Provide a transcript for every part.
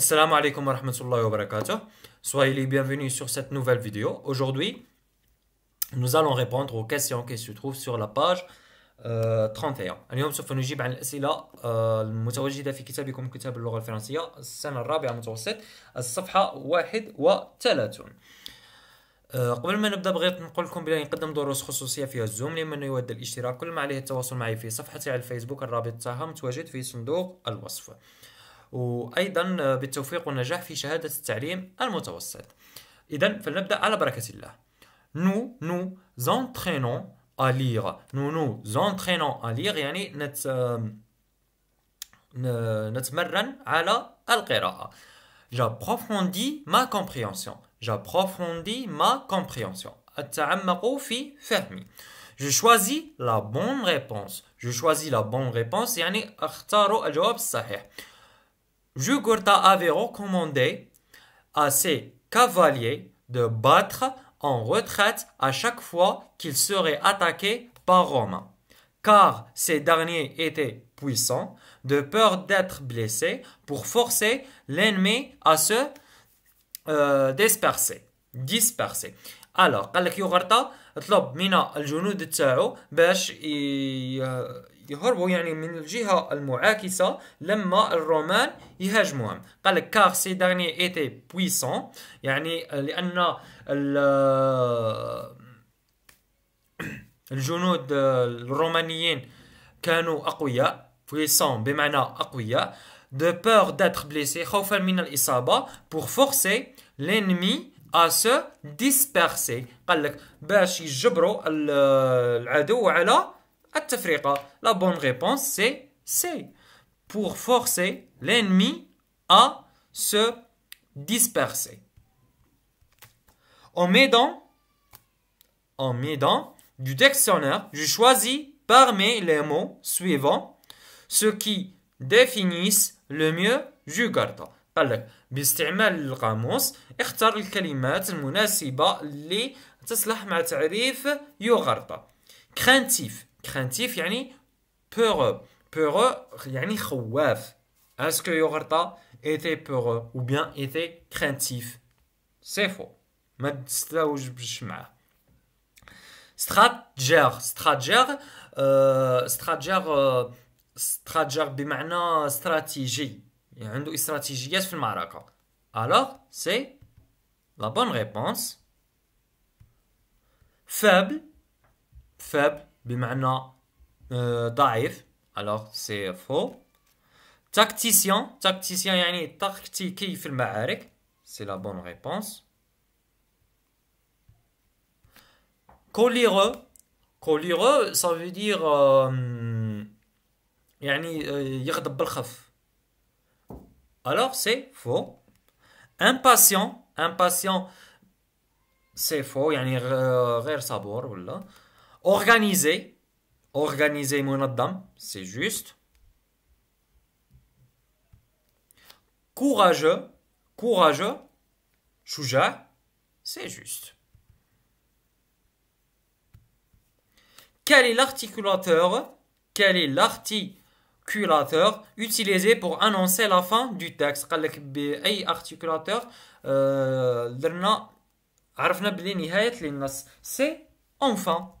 Assalamu alaikum wa rahmatullahi wa barakatuh. Soyez les bienvenus sur cette nouvelle vidéo. Aujourd'hui, nous allons répondre aux questions qui se trouvent sur la page euh, 31. اليوم سوف نجيب عن الأسئلة المتواجدة في كتابكم كتاب اللغة الفرنسية السنة الرابعة المتوسط الصفحة 31 قبل ما نبدا بغيت نقول لكم بلي نقدم دروس خصوصيه في الزوم لمن يود الاشتراك كل ما عليه التواصل معي في صفحتي على الفيسبوك الرابط تاعها متواجد في صندوق الوصف وأيضا بالتوفيق والنجاح في شهادة التعليم المتوسط إذا فلنبدأ على بركة الله nous nous entraînons à lire nous nous entraînons à lire يعني نت نتمرن على القراءة j'approfondis ma compréhension j'approfondis ma compréhension أتعمق في فهمي Je choisis la bonne réponse. Je choisis la bonne réponse يعني اختاروا الجواب الصحيح. Jugurtha avait recommandé à ses cavaliers de battre en retraite à chaque fois qu'ils seraient attaqués par Rome, car ces derniers étaient puissants, de peur d'être blessés, pour forcer l'ennemi à se euh, disperser. disperser. Alors, قال لك طلب من الجنود تاعو باش يهربوا يعني من الجهة المعاكسة لما الرومان يهاجموهم قال لك كار سي دارني ايتي بويسون يعني آه، لأن الجنود آه، آه، الرومانيين كانوا أقوياء بويسون بمعنى أقوياء de peur d'être blessé خوفا من الإصابة pour forcer l'ennemi à se disperser قال لك باش يجبروا العدو على La bonne réponse, c'est C. Pour forcer l'ennemi à se disperser. En m'aidant, en m'aidant du dictionnaire, je choisis parmi les mots suivants ceux qui définissent le mieux Jugarta. قال باستعمال القاموس اختار الكلمات المناسبة اللي تصلح مع تعريف يوغرطة كرانتيف Craintif, Yannick, peur. Peur, Yannick, ouf. Est-ce que Yorata était peur ou bien était craintif C'est faux. Mais c'est là où je me mets. Strager, strager, euh, strager, euh, strager, stratégie. Il y a une stratégie, dans le Maroc. Alors, c'est la bonne réponse. Faible, faible. بمعنى آه، ضعيف الوغ سي فو تاكتيسيان تاكتيسيان يعني تكتيكي في المعارك سي لا بون ريبونس كوليرو كوليرو سا في دير يعني euh, يغضب بالخف الوغ سي فو امباسيون امباسيون سي فو يعني غير صبور ولا organisé, organisé Adam, c'est juste. Courageux, courageux, Chouja, c'est juste. Quel est l'articulateur Quel est l'articulateur utilisé pour annoncer la fin du texte articulateur euh, C'est enfin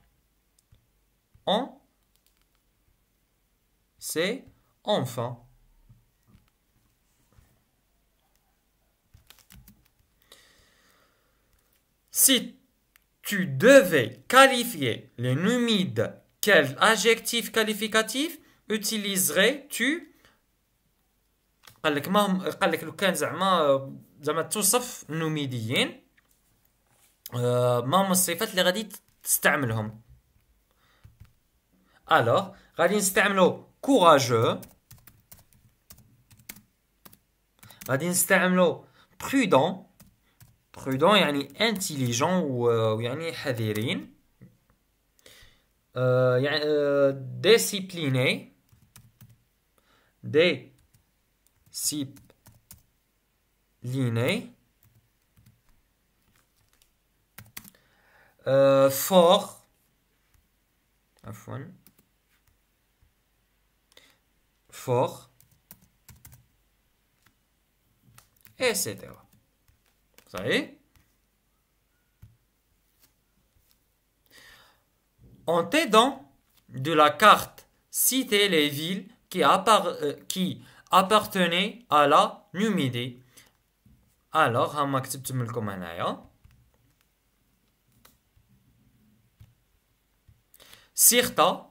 c'est enfant si tu devais qualifier les numides quel adjectif qualificatif utiliserais tu avec maman avec le cancer maman tout sauf numidian maman c'est fait l'éradit stem l'homme alors, Radin نستعملو courageux. Radin نستعملو prudent. Prudent يعني intelligent ou « حذرين. Euh, euh, euh, discipliné. Discipliné. Euh, fort for, etc. Vous savez En t'aidant de la carte, citer les villes qui, euh, appartenaient à la Numidie. Alors, on كتبتم accepter le سيرتا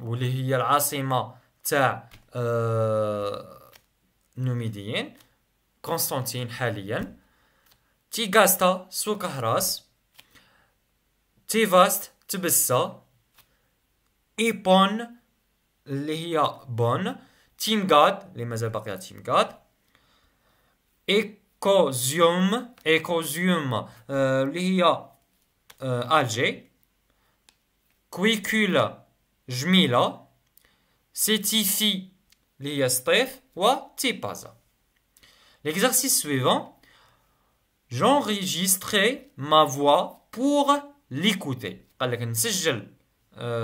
واللي هي العاصمه تاع النوميديين آه، كونستانتين حاليا تيغاستا سوق هراس تيفاست تبسا ايبون اللي هي بون تيمغاد اللي مازال باقية تيمغاد ايكوزيوم ايكوزيوم آه، اللي هي آه، الجي كويكولا جميلة سيتيفي ليستيف Tipaza L'exercice suivant, euh, j'enregistre ma voix pour l'écouter. قالك نسجل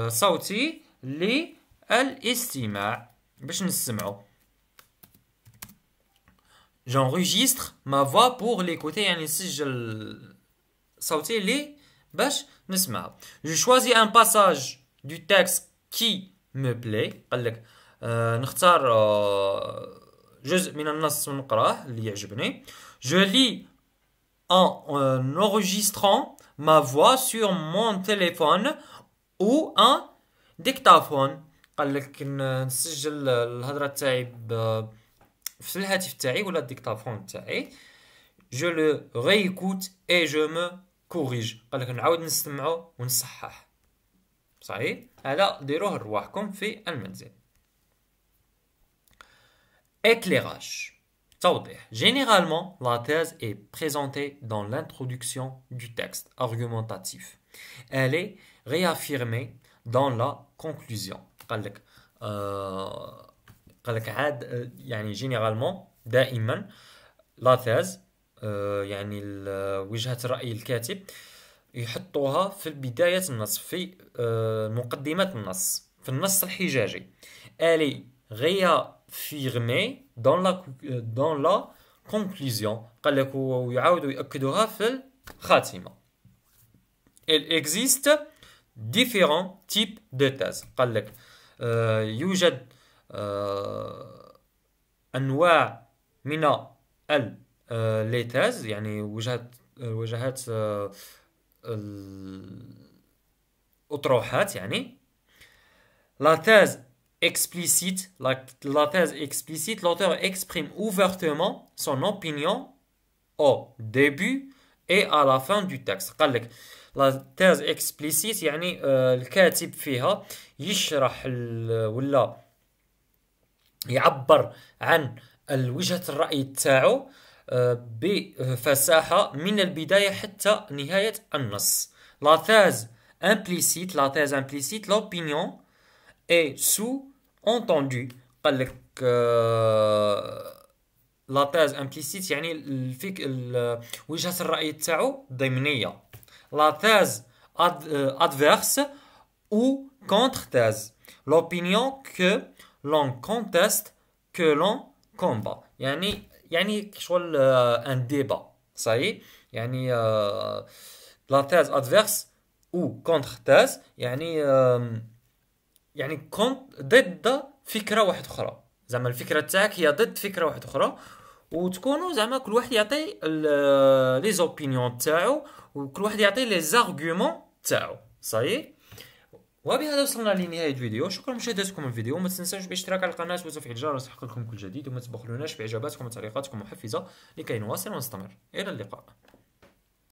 صوتي للاستماع باش نسمعو. J'enregistre ma voix pour l'écouter يعني نسجل صوتي لي باش Je choisis un passage du texte كي مو بلاي قال لك آه نختار آه جزء من النص ونقراه اللي يعجبني جو لي ان enregistrant ما فوا سور مون تيليفون او ان ديكتافون قال لك نسجل الهضره تاعي في الهاتف تاعي ولا الديكتافون تاعي جو لو ريكوت اي جو مو كوريج قال لك نعاود نستمعو ونصحح صحيح هذا ديروه لرواحكم في المنزل éclairage توضيح généralement la thèse est présentée dans l'introduction du texte argumentatif elle est réaffirmée dans la conclusion قال لك آه قال لك عاد يعني généralement دائما لا ثيز آه يعني وجهة رأي الكاتب يحطوها في بداية النص في آه، مقدمة النص في النص الحجاجي الي فيغمي دون لا دون لا كونكلوزيون قال لك ويعاودوا ياكدوها في الخاتمه il existe différents types de thèses قال لك آه، يوجد آه، انواع من ال لي يعني وجهات وجهات الاطروحات يعني لا تاز اكسبليسيت لا تاز اكسبليسيت لوتور اكسبريم اوفرتمون سون اوبينيون او ديبي اي ا لا فان دو تاكس قال لك لا تاز اكسبليسيت يعني الكاتب فيها يشرح ولا يعبر عن وجهه الراي تاعو بفساحة من البداية حتى نهاية النص لا thèse امبليسيت لا thèse امبليسيت لوبينيون اي سو اونتوندو قال لك لا تاز امبليسيت يعني الفك وجهه الراي تاعو ضمنيه لا تاز ادفيرس او كونتر تاز لوبينيون كو لون كونتست كو لون كومبا يعني يعني شغل ان آه، ديبا صحيح يعني لا تيز ادفيرس او كونتر تيز يعني يعني كونت ضد فكره واحده اخرى زعما الفكره تاعك هي ضد فكره واحده اخرى وتكونوا زعما كل واحد يعطي لي زوبينيون آه، تاعو وكل واحد يعطي لي زارغومون تاعو صحيح وبهذا وصلنا لنهايه الفيديو شكرا لمشاهدتكم الفيديو وما تنساوش الاشتراك على القناه وتفعيل الجرس يحقق لكم كل جديد وما تبخلوناش باعجاباتكم وتعليقاتكم المحفزه لكي نواصل ونستمر الى اللقاء